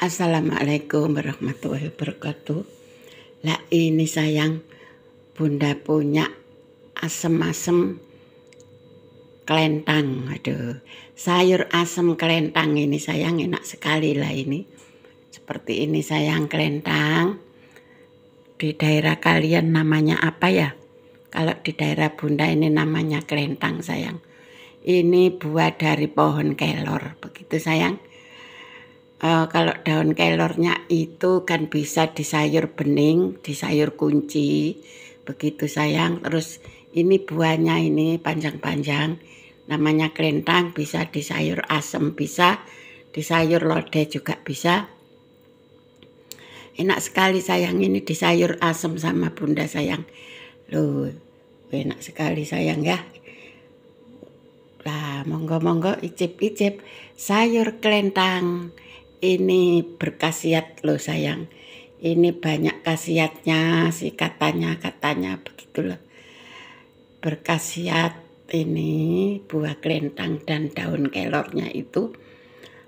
Assalamualaikum warahmatullahi wabarakatuh. Lah ini sayang, bunda punya asem-asem kelentang. Aduh, sayur asem kelentang ini sayang enak sekali lah ini. Seperti ini sayang kelentang. Di daerah kalian namanya apa ya? Kalau di daerah bunda ini namanya kelentang sayang. Ini buah dari pohon kelor, begitu sayang uh, kalau daun kelornya itu kan bisa di sayur bening, di sayur kunci, begitu sayang. Terus ini buahnya ini panjang-panjang, namanya kelentang bisa di sayur asem bisa, di sayur lodeh juga bisa. Enak sekali sayang ini di sayur asem sama bunda sayang. Loh, enak sekali sayang ya. Lah, monggo-monggo icip-icip sayur kelentang ini berkasiat loh sayang ini banyak kasiatnya si katanya katanya begitulah. Berkasiat ini buah kelentang dan daun kelornya itu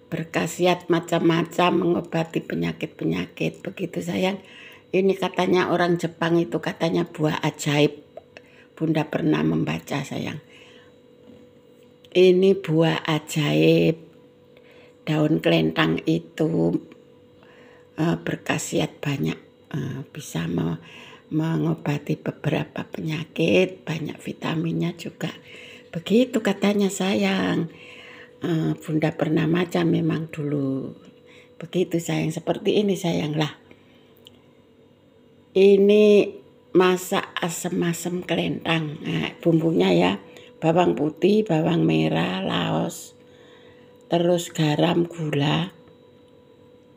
berkasiat macam-macam mengobati penyakit-penyakit begitu sayang ini katanya orang Jepang itu katanya buah ajaib bunda pernah membaca sayang ini buah ajaib daun kelentang itu uh, eh, berkhasiat banyak uh, bisa me mengobati beberapa penyakit banyak vitaminnya juga begitu katanya sayang uh, bunda pernah macam memang dulu begitu sayang seperti ini sayang lah ini masak asem-asem kelentang nah, bumbunya ya bawang putih bawang merah laos terus garam, gula.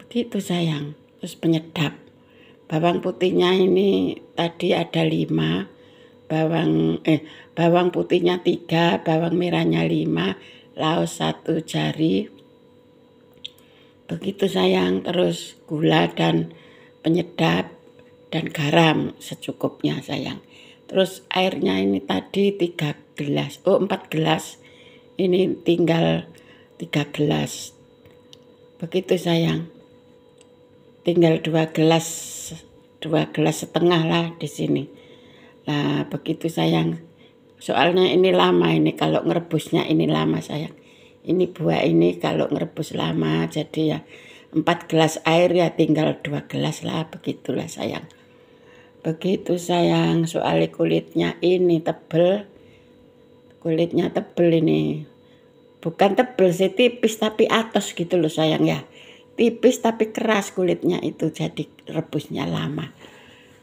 Begitu sayang, terus penyedap. Bawang putihnya ini tadi ada lima, bawang eh bawang putihnya tiga, bawang merahnya lima, laos satu jari. Begitu sayang, terus gula dan penyedap dan garam secukupnya sayang. Terus airnya ini tadi tiga gelas, oh empat gelas. Ini tinggal tiga gelas, Begitu sayang. Tinggal dua gelas, dua gelas setengah lah di sini. Nah, begitu sayang. Soalnya ini lama ini kalau ngerebusnya ini lama sayang. Ini buah ini kalau ngerebus lama jadi ya empat gelas air ya tinggal dua gelas lah begitulah sayang. Begitu sayang soalnya kulitnya ini tebel. Kulitnya tebel ini bukan tebel sih tipis tapi atas gitu loh sayang ya tipis tapi keras kulitnya itu jadi rebusnya lama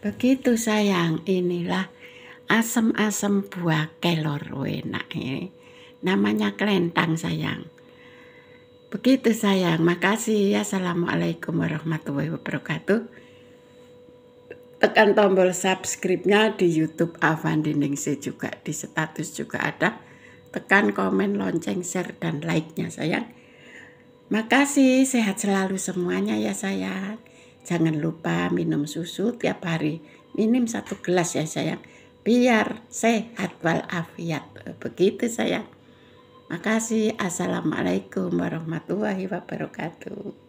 begitu sayang inilah asam-asam buah kelor enak ini namanya kelentang sayang begitu sayang makasih ya assalamualaikum warahmatullahi wabarakatuh tekan tombol subscribe-nya di YouTube Avan Dinding juga di status juga ada tekan komen, lonceng, share, dan like-nya sayang. Makasih, sehat selalu semuanya ya sayang. Jangan lupa minum susu tiap hari. minum satu gelas ya sayang. Biar sehat walafiat. Begitu sayang. Makasih. Assalamualaikum warahmatullahi wabarakatuh.